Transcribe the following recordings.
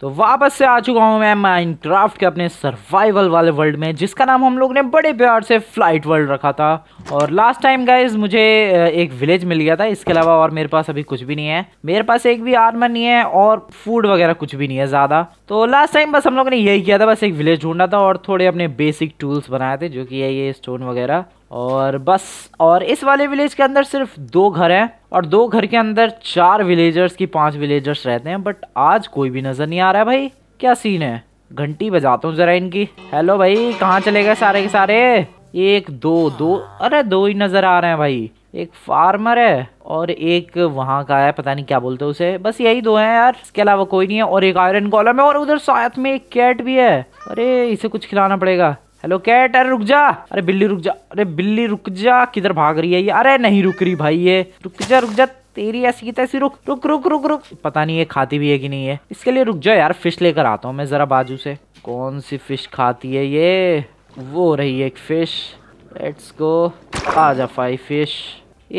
तो वापस से आ चुका हूँ मैं माइनक्राफ्ट के अपने सर्वाइवल वाले वर्ल्ड में जिसका नाम हम लोग ने बड़े प्यार से फ्लाइट वर्ल्ड रखा था और लास्ट टाइम गाइज मुझे एक विलेज मिल गया था इसके अलावा और मेरे पास अभी कुछ भी नहीं है मेरे पास एक भी आर्मर नहीं है और फूड वगैरह कुछ भी नहीं है ज़्यादा तो लास्ट टाइम बस हम लोग ने यही किया था बस एक विलेज ढूंढा था और थोड़े अपने बेसिक टूल्स बनाए थे जो कि है ये स्टोन वगैरह और बस और इस वाले विलेज के अंदर सिर्फ दो घर हैं और दो घर के अंदर चार विलेजर्स की पांच विलेजर्स रहते हैं बट आज कोई भी नज़र नहीं आ रहा है भाई क्या सीन है घंटी बजाता हूँ ज़रा इनकी हेलो भाई कहाँ चले गए सारे के सारे एक दो दो अरे दो ही नज़र आ रहे हैं भाई एक फार्मर है और एक वहाँ का है पता नहीं क्या बोलते उसे बस यही दो हैं यार इसके अलावा कोई नहीं है और एक आयरन कॉलम है और उधर साथ में एक कैट भी है अरे इसे कुछ खिलाना पड़ेगा हेलो कैट अरे रुक जा अरे बिल्ली रुक जा अरे बिल्ली रुक जा किधर भाग रही है ये अरे नहीं रुक रही भाई ये रुक जा रुक जा तेरी ऐसी की तैसी रुक रुक रुक रुक रुक पता नहीं ये खाती भी है कि नहीं है इसके लिए रुक जा यार फिश लेकर आता हूँ मैं ज़रा बाजू से कौन सी फिश खाती है ये वो रही एक फिश लेट्स गो आ जा फाई फिश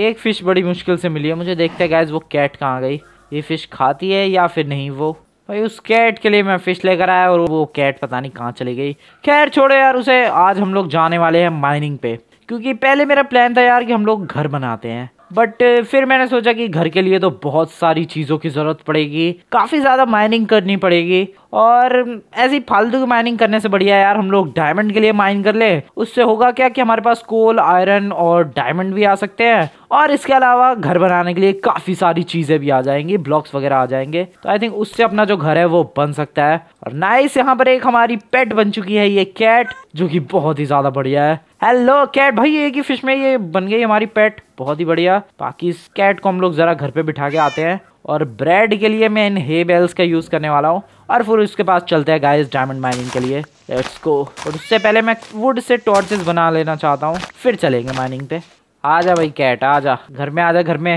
एक फिश बड़ी मुश्किल से मिली है मुझे देखते हैं गैस वो कैट कहाँ गई ये फिश खाती है या फिर नहीं वो भाई उस कैट के लिए मैं फिश लेकर आया और वो कैट पता नहीं कहाँ चली गई खैर छोड़ो यार उसे आज हम लोग जाने वाले हैं माइनिंग पे क्योंकि पहले मेरा प्लान था यार कि हम लोग घर बनाते हैं बट uh, फिर मैंने सोचा कि घर के लिए तो बहुत सारी चीज़ों की ज़रूरत पड़ेगी काफ़ी ज़्यादा माइनिंग करनी पड़ेगी और um, ऐसी फालतू की माइनिंग करने से बढ़िया यार हम लोग डायमंड के लिए माइन कर ले उससे होगा क्या कि हमारे पास कोल आयरन और डायमंड भी आ सकते हैं और इसके अलावा घर बनाने के लिए काफ़ी सारी चीज़ें भी आ जाएंगी ब्लॉक्स वगैरह आ जाएंगे तो आई थिंक उससे अपना जो घर है वो बन सकता है और नाइस यहाँ पर एक हमारी पेट बन चुकी है ये कैट जो कि बहुत ही ज़्यादा बढ़िया है हेलो कैट भाई एक ही फिश में ये बन गई हमारी पेट बहुत ही बढ़िया बाकी इस कैट को हम लोग ज़रा घर पे बिठा के आते हैं और ब्रेड के लिए मैं इन हे बेल्स का यूज़ करने वाला हूँ और फिर उसके पास चलते हैं गाइस डायमंड माइनिंग के लिए लेट्स गो और उससे पहले मैं वुड से टॉर्चेस बना लेना चाहता हूँ फिर चलेंगे माइनिंग पे आ जा भाई कैट आ जा घर में आ जा घर में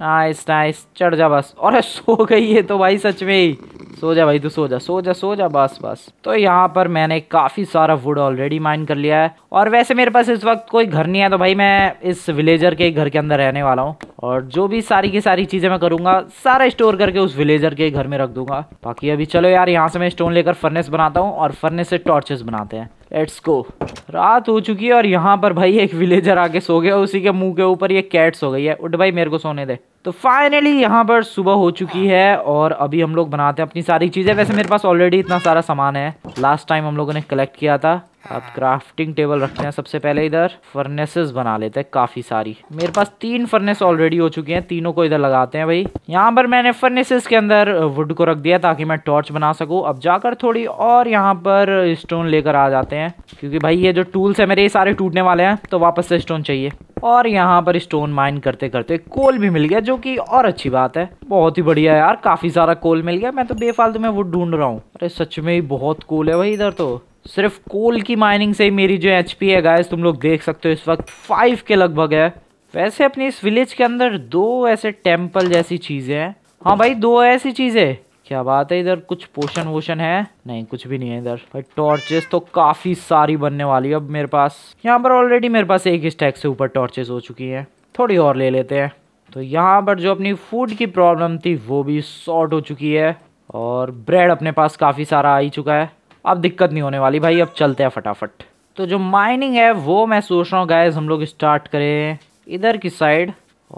नाइस नाइस चढ़ जा बस और सो गई है तो भाई सच में ही सो जा भाई तू सो जा सो जा सो जा बस बस तो यहाँ पर मैंने काफ़ी सारा वुड ऑलरेडी माइन कर लिया है और वैसे मेरे पास इस वक्त कोई घर नहीं है तो भाई मैं इस विलेजर के घर के अंदर रहने वाला हूँ और जो भी सारी की सारी चीज़ें मैं करूँगा सारा स्टोर करके उस विलेजर के घर में रख दूंगा बाकी अभी चलो यार यहाँ से मैं स्टोन लेकर फर्नेस बनाता हूँ और फर्नेस से टॉर्चेस बनाते हैं लेट्स गो रात हो चुकी है और यहाँ पर भाई एक विलेजर आके सो गया उसी के मुंह के ऊपर ये कैट सो गई है उठ भाई मेरे को सोने दे तो फाइनली यहाँ पर सुबह हो चुकी है और अभी हम लोग बनाते हैं अपनी सारी चीज़ें वैसे मेरे पास ऑलरेडी इतना सारा सामान है लास्ट टाइम हम लोगों ने कलेक्ट किया था अब क्राफ्टिंग टेबल रखते हैं सबसे पहले इधर फर्नेसेस बना लेते हैं काफ़ी सारी मेरे पास तीन फर्नेस ऑलरेडी हो चुके हैं तीनों को इधर लगाते हैं भाई यहाँ पर मैंने फर्नेसेस के अंदर वुड को रख दिया ताकि मैं टॉर्च बना सकूं अब जाकर थोड़ी और यहाँ पर स्टोन लेकर आ जाते हैं क्योंकि भाई ये जो टूल्स है मेरे ये सारे टूटने वाले हैं तो वापस से स्टोन चाहिए और यहाँ पर स्टोन माइन करते करते कोल भी मिल गया जो कि और अच्छी बात है बहुत ही बढ़िया यार काफ़ी सारा कोल मिल गया मैं तो बेफालतू में वुड ढूंढ रहा हूँ अरे सच में ही बहुत कोल है भाई इधर तो सिर्फ कोल की माइनिंग से ही मेरी जो एच है गायस तुम लोग देख सकते हो इस वक्त फाइव के लगभग है वैसे अपने इस विलेज के अंदर दो ऐसे टेम्पल जैसी चीज़ें हैं हाँ भाई दो ऐसी चीज़ें क्या बात है इधर कुछ पोशन वोशन है नहीं कुछ भी नहीं है इधर भाई टॉर्चेस तो काफ़ी सारी बनने वाली है अब मेरे पास यहाँ पर ऑलरेडी मेरे पास एक स्टैक से ऊपर टॉर्चेस हो चुकी हैं थोड़ी और ले लेते हैं तो यहाँ पर जो अपनी फूड की प्रॉब्लम थी वो भी सॉर्ट हो चुकी है और ब्रेड अपने पास काफ़ी सारा आ ही चुका है अब दिक्कत नहीं होने वाली भाई अब चलते हैं फटाफट तो जो माइनिंग है वो मैं सोच रहा हूँ गायज हम लोग स्टार्ट करें इधर की साइड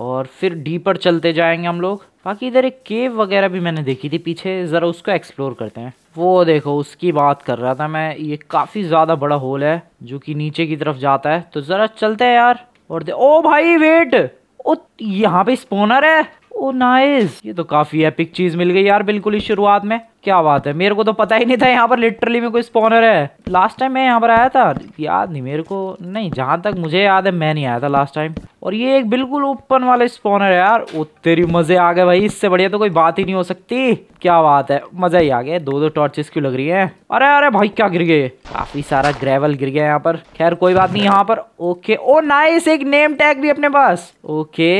और फिर डीपर चलते जाएंगे हम लोग बाकी इधर एक केव वगैरह भी मैंने देखी थी पीछे ज़रा उसको एक्सप्लोर करते हैं वो देखो उसकी बात कर रहा था मैं ये काफ़ी ज़्यादा बड़ा होल है जो कि नीचे की तरफ जाता है तो ज़रा चलते हैं यार और दे ओ भाई वेट ओ यहाँ पे स्पोनर है ओ oh, नाइस ये तो काफी एपिक चीज मिल गई यार बिल्कुल ही शुरुआत में क्या बात है मेरे को तो पता ही नहीं था यहाँ पर लिटरली में कोई स्पॉनर है लास्ट टाइम मैं यहाँ पर आया था याद नहीं मेरे को नहीं जहाँ तक मुझे याद है मैं नहीं आया था लास्ट टाइम और ये एक बिल्कुल ओपन वाला स्पॉनर है यार ओ तेरी मजे आ गए भाई इससे बढ़िया तो कोई बात ही नहीं हो सकती क्या बात है मजा ही आ गया दो दो टॉर्चेस क्यों लग रही है अरे अरे भाई क्या गिर गए काफी सारा ग्रेवल गिर गया यहाँ पर खैर कोई बात नहीं यहाँ पर ओके ओ नाइस एक नेम टैग भी अपने पास ओके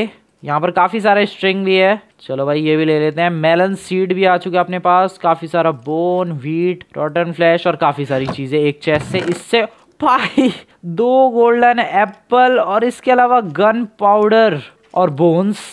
यहाँ पर काफ़ी सारे स्ट्रिंग भी है चलो भाई ये भी ले लेते हैं मेलन सीड भी आ चुके अपने पास काफ़ी सारा बोन व्हीट रोटन फ्लैश और काफ़ी सारी चीज़ें एक चेस्ट से इससे भाई दो गोल्डन एप्पल और इसके अलावा गन पाउडर और बोन्स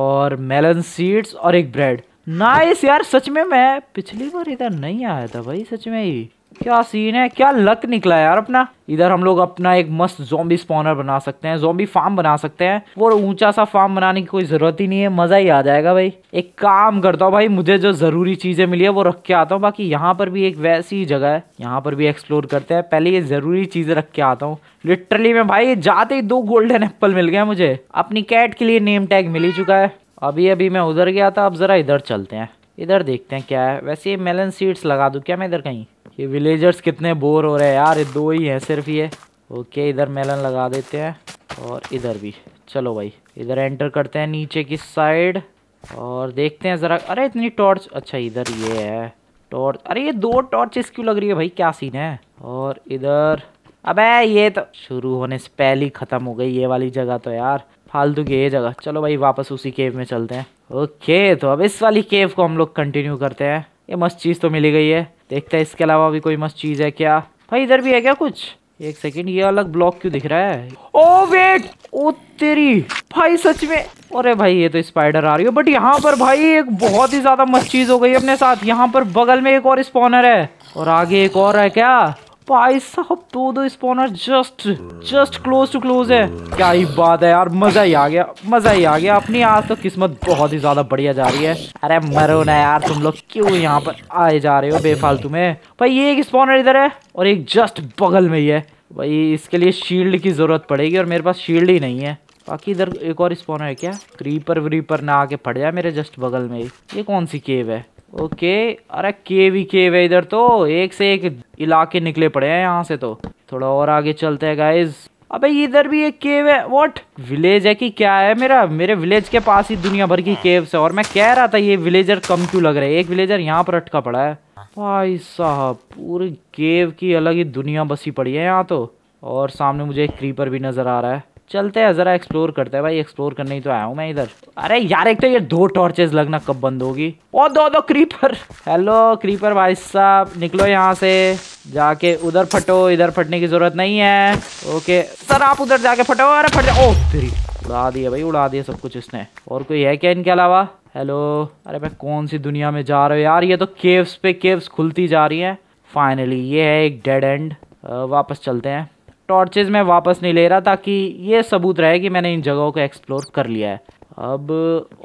और मेलन सीड्स और एक ब्रेड नाइस यार सच में मैं पिछली बार इधर नहीं आया था भाई सच में ही क्या सीन है क्या लक निकला यार अपना इधर हम लोग अपना एक मस्त जोम्बी स्पॉनर बना सकते हैं जोम्बी फार्म बना सकते हैं वो ऊंचा सा फार्म बनाने की कोई ज़रूरत ही नहीं है मज़ा ही आ जाएगा भाई एक काम करता हूँ भाई मुझे जो ज़रूरी चीज़ें मिली है वो रख के आता हूँ बाकी यहाँ पर भी एक वैसी ही जगह है यहाँ पर भी एक्सप्लोर करते हैं पहले ये ज़रूरी चीज़ें रख के आता हूँ लिटरली में भाई जाते ही दो गोल्डन एप्पल मिल गया मुझे अपनी कैट के लिए नेम टैग मिल ही चुका है अभी अभी मैं उधर गया था अब ज़रा इधर चलते हैं इधर देखते हैं क्या है वैसे ये मेलन सीड्स लगा दूँ क्या मैं इधर कहीं ये विलेजर्स कितने बोर हो रहे हैं यार ये दो ही हैं सिर्फ ये ओके इधर मेलन लगा देते हैं और इधर भी चलो भाई इधर एंटर करते हैं नीचे की साइड और देखते हैं ज़रा अरे इतनी टॉर्च अच्छा इधर ये है टॉर्च अरे ये दो टॉर्चेस क्यों लग रही है भाई क्या सीन है और इधर अबे ये तो शुरू होने से पहले ही ख़त्म हो गई ये वाली जगह तो यार फालतू की ये जगह चलो भाई वापस उसी केव में चलते हैं ओके तो अब इस वाली केव को हम लोग कंटिन्यू करते हैं ये मस्त चीज़ तो मिली गई है देखते हैं इसके अलावा भी कोई मस्त चीज़ है क्या भाई इधर भी है क्या कुछ एक सेकेंड ये अलग ब्लॉक क्यों दिख रहा है ओ वेट ओ तेरी भाई सच में अरे भाई ये तो स्पाइडर आ रही है बट यहाँ पर भाई एक बहुत ही ज्यादा मस्त चीज हो गई अपने साथ यहाँ पर बगल में एक और स्पॉनर है और आगे एक और है क्या भाई साहब दो दो spawner just just close to close है क्या ही बात है यार मजा ही आ गया मजा ही आ गया अपनी आज तो किस्मत बहुत ही ज्यादा बढ़िया जा रही है अरे मरो ना यार तुम लोग क्यों यहाँ पर आए जा रहे हो बेफालतू में भाई ये एक स्पॉनर इधर है और एक जस्ट बगल में ही है भाई इसके लिए शील्ड की जरूरत पड़ेगी और मेरे पास शील्ड ही नहीं है बाकी इधर एक और स्पॉनर है क्या क्रीपर व्रीपर ना आके पड़ जाए मेरे जस्ट बगल में ये कौन सी केव है ओके अरे के भी केव है इधर तो एक से एक इलाके निकले पड़े हैं यहाँ से तो थोड़ा और आगे चलते हैं गाइज अबे इधर भी एक केव है व्हाट विलेज है कि क्या है मेरा मेरे विलेज के पास ही दुनिया भर की केव्स हाँ। है और मैं कह रहा था ये विलेजर कम क्यों लग रहा है एक विलेजर यहाँ पर अटका पड़ा है भाई साहब पूरी केव की अलग ही दुनिया बसी पड़ी है यहाँ तो और सामने मुझे एक क्रीपर भी नजर आ रहा है चलते हैं ज़रा एक्सप्लोर करते हैं भाई एक्सप्लोर करने ही तो आया हूँ मैं इधर अरे यार एक तो ये दो टॉर्चेस लगना कब बंद होगी और दो दो क्रीपर हेलो क्रीपर भाई साहब निकलो यहाँ से जाके उधर फटो इधर फटने की जरूरत नहीं है ओके सर आप उधर जाके फटो अरे फट जाओ तेरी उड़ा दिया भाई उड़ा दिया सब कुछ इसने और कोई है क्या इनके अलावा हेलो अरे मैं कौन सी दुनिया में जा रहा हूँ यार ये तो केव्स पे केव्स खुलती जा रही है फाइनली ये है एक डेड एंड वापस चलते हैं टॉर्चेज़ मैं वापस नहीं ले रहा ताकि ये सबूत रहे कि मैंने इन जगहों को एक्सप्लोर कर लिया है अब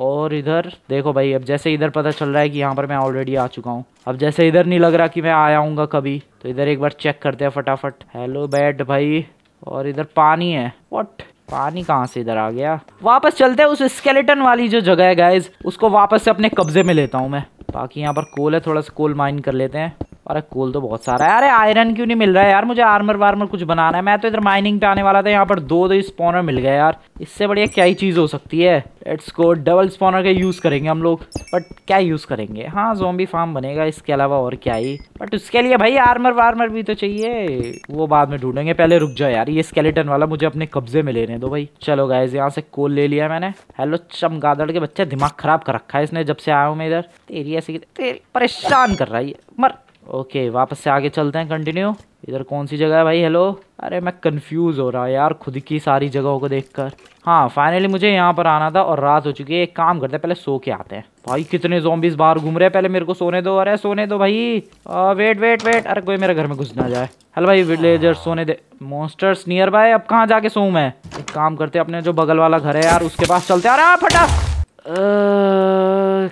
और इधर देखो भाई अब जैसे इधर पता चल रहा है कि यहाँ पर मैं ऑलरेडी आ चुका हूँ अब जैसे इधर नहीं लग रहा कि मैं आया हूँ कभी तो इधर एक बार चेक करते हैं फटाफट हेलो बैट भाई और इधर पानी है वट पानी कहाँ से इधर आ गया वापस चलते हैं उस स्केलेटन वाली जो जगह है गाइज उसको वापस से अपने कब्जे में लेता हूँ मैं बाकी यहाँ पर कोल है थोड़ा सा कोल माइन कर लेते हैं अरे कोल तो बहुत सारा है अरे आयरन क्यों नहीं मिल रहा है यार मुझे आर्मर वार्मर कुछ बनाना है मैं तो इधर माइनिंग पे आने वाला था यहाँ पर दो दो तो स्पॉनर मिल गए यार इससे बढ़िया क्या ही चीज़ हो सकती है लेट्स को डबल स्पॉनर का यूज़ करेंगे हम लोग बट क्या यूज़ करेंगे हाँ जोम्बी फार्म बनेगा इसके अलावा और क्या ही बट उसके लिए भाई आर्मर वार्मर भी तो चाहिए वो बाद में ढूंढेंगे पहले रुक जाओ यार ये स्केलेटन वाला मुझे अपने कब्जे में लेने दो भाई चलो गायज यहाँ से कोल ले लिया मैंने हेलो चमगादड़ के बच्चे दिमाग खराब कर रखा है इसने जब से आया हूँ मैं इधर तेरी ऐसी परेशान कर रहा है मर ओके वापस से आगे चलते हैं कंटिन्यू इधर कौन सी जगह है भाई हेलो अरे मैं कंफ्यूज हो रहा यार खुद की सारी जगहों को देखकर हाँ फाइनली मुझे यहाँ पर आना था और रात हो चुकी है एक काम करते हैं पहले सो के आते हैं भाई कितने जोम्बिस बाहर घूम रहे हैं पहले मेरे को सोने दो अरे सोने दो भाई आ, वेट वेट वेट अरे कोई मेरे घर में घुस ना जाए हेलो भाई विलेजर हाँ। सोने दे मोस्टर्स नियर बाय अब कहाँ जाके सो मैं एक काम करते अपने जो बगल वाला घर है यार उसके पास चलते अरे फटा आ,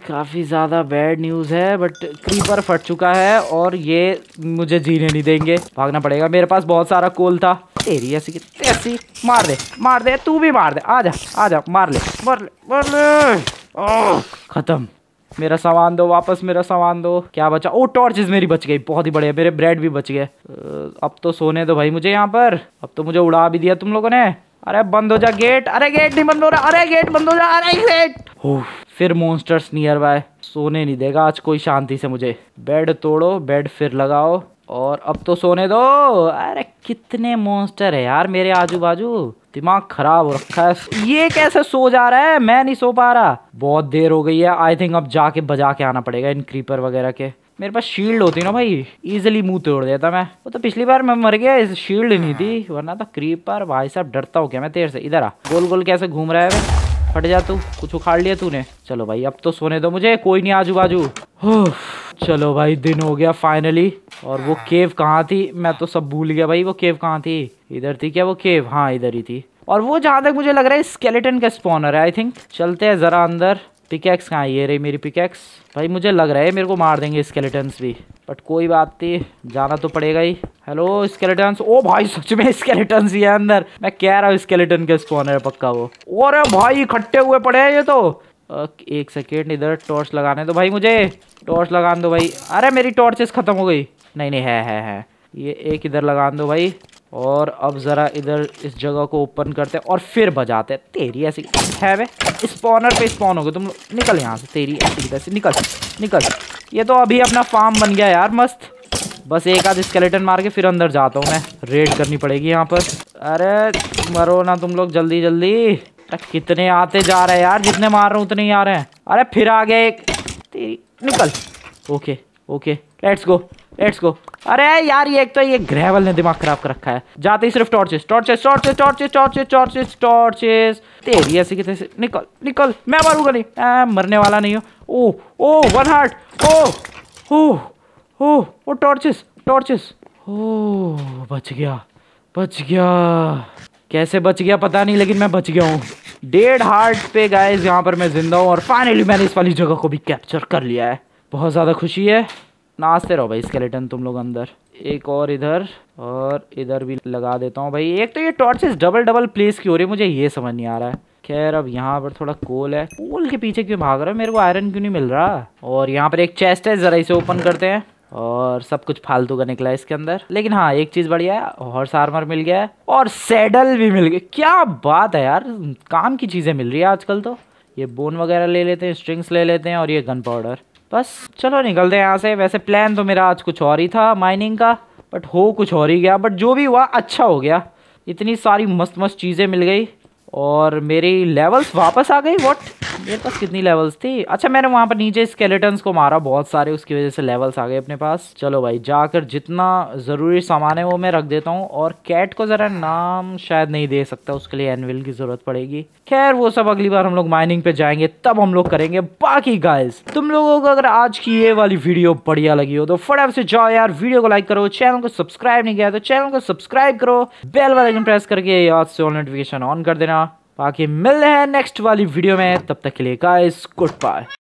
काफ़ी ज़्यादा बैड न्यूज़ है बट क्रीपर फट चुका है और ये मुझे जीने नहीं देंगे भागना पड़ेगा मेरे पास बहुत सारा कोल था तेरी ऐसी की मार दे मार दे तू भी मार दे आ जा मार ले मार ले मार ले ख़त्म मेरा सामान दो वापस मेरा सामान दो क्या बचा ओ टॉर्चेज मेरी बच गई बहुत ही बढ़िया मेरे ब्रेड भी बच गए अब तो सोने दो भाई मुझे यहाँ पर अब तो मुझे उड़ा भी दिया तुम लोगों ने अरे बंद हो जा गेट अरे गेट नहीं बंद हो रहा अरे गेट बंद हो जा अरे गेट फिर मोन्स्टर्स नियर बाय सोने नहीं देगा आज कोई शांति से मुझे बेड तोड़ो बेड फिर लगाओ और अब तो सोने दो अरे कितने मोन्स्टर है यार मेरे आजू बाजू दिमाग खराब हो रखा है ये कैसे सो जा रहा है मैं नहीं सो पा रहा बहुत देर हो गई है आई थिंक अब जाके बजा के आना पड़ेगा इन क्रीपर वगैरह के मेरे पास शील्ड होती ना भाई इजिली मुंह तोड़ देता मैं वो तो पिछली बार मैं मर गया इस शील्ड नहीं थी वरना तो क्रीपर भाई साहब डरता हो गया मैं तेर से इधर आ गोल गोल कैसे घूम रहा है फट जा तू कुछ उखाड़ लिया तूने चलो भाई अब तो सोने दो मुझे कोई नहीं आजू बाजू चलो भाई दिन हो गया फाइनली और वो केव कहाँ थी मैं तो सब भूल गया भाई वो केव कहाँ थी इधर थी क्या वो केव हाँ इधर ही थी और वो जहाँ तक मुझे लग रहा है स्केलेटन का स्पॉनर है आई थिंक चलते हैं ज़रा अंदर पिकैक्स कहाँ ये रही मेरी पिकैक्स भाई मुझे लग रहा है मेरे को मार देंगे स्केलेटन्स भी बट कोई बात नहीं जाना तो पड़ेगा ही हेलो स्केलेटन्स ओ भाई सच में स्केलेटन्स ही है अंदर मैं कह रहा हूँ स्केलेटन के स्पॉनर पक्का वो और भाई इकट्ठे हुए पड़े हैं ये तो एक सेकेंड इधर टॉर्च लगाने दो भाई मुझे टॉर्च लगा दो भाई अरे मेरी टॉर्चेस खत्म हो गई नहीं नहीं है है है ये एक इधर लगा दो भाई और अब ज़रा इधर इस जगह को ओपन करते हैं और फिर बजाते हैं तेरी ऐसी है वे स्पॉनर पे स्पॉन हो गए तुम निकल यहाँ से तेरी ऐसी वैसे निकल निकल ये तो अभी अपना फार्म बन गया यार मस्त बस एक आध स्केलेटन मार के फिर अंदर जाता हूँ मैं रेड करनी पड़ेगी यहाँ पर अरे मरो ना तुम लोग जल्दी जल्दी कितने आते जा रहे हैं यार जितने मार रहे हो उतने ही आ रहे हैं अरे फिर आ गया एक तेरी निकल okay okay let's go let's go अरे यार ये एक तो ये ग्रेवल ने दिमाग खराब कर रखा है जाते ही सिर्फ torches torches torches torches torches torches torches तेरी ऐसी कितने से निकल निकल मैं मारूंगा नहीं आ, मरने वाला नहीं हो ओ ओ वन हार्ट ओ ओ ओ ओ टॉर्चेस टॉर्चेस ओ बच गया बच गया कैसे बच गया पता नहीं लेकिन मैं बच गया हूँ डेढ़ हार्ट पे गाइस यहाँ पर मैं जिंदा हूँ और फाइनली मैंने इस वाली जगह को भी कैप्चर कर लिया है बहुत ज़्यादा खुशी है नाचते रहो भाई स्केलेटन तुम लोग अंदर एक और इधर और इधर भी लगा देता हूँ भाई एक तो ये टॉर्चेस डबल डबल प्लेस की हो रही है मुझे ये समझ नहीं आ रहा है खैर अब यहाँ पर थोड़ा कोल है कोल के पीछे क्यों भाग रहा है मेरे को आयरन क्यों नहीं मिल रहा और यहाँ पर एक चेस्ट है ज़रा इसे ओपन करते हैं और सब कुछ फालतू का निकला है इसके अंदर लेकिन हाँ एक चीज़ बढ़िया है हॉर्स आर्मर मिल गया है और सैडल भी मिल गया क्या बात है यार काम की चीज़ें मिल रही है आजकल तो ये बोन वगैरह ले लेते हैं स्ट्रिंग्स ले लेते हैं और ये गन पाउडर बस चलो निकलते हैं यहाँ से वैसे प्लान तो मेरा आज कुछ और ही था माइनिंग का बट हो कुछ और ही गया बट जो भी हुआ अच्छा हो गया इतनी सारी मस्त मस्त चीज़ें मिल गई और मेरी लेवल्स वापस आ गई व्हाट मेरे पास कितनी लेवल्स थी अच्छा मैंने वहाँ पर नीचे स्केलेटन्स को मारा बहुत सारे उसकी वजह से लेवल्स आ गए अपने पास चलो भाई जाकर जितना ज़रूरी सामान है वो मैं रख देता हूँ और कैट को ज़रा नाम शायद नहीं दे सकता उसके लिए एनविल की ज़रूरत पड़ेगी खैर वो सब अगली बार हम लोग माइनिंग पे जाएंगे तब हम लोग करेंगे बाकी गाइस तुम लोगों को अगर आज की ये वाली वीडियो बढ़िया लगी हो तो फटाफट से जाओ यार वीडियो को लाइक करो चैनल को सब्सक्राइब नहीं किया तो चैनल को सब्सक्राइब करो बेल वाले प्रेस करके याद से ऑल नोटिफिकेशन ऑन कर देना बाकी मिल रहे हैं नेक्स्ट वाली वीडियो में तब तक के लिए गाइस गुड बाय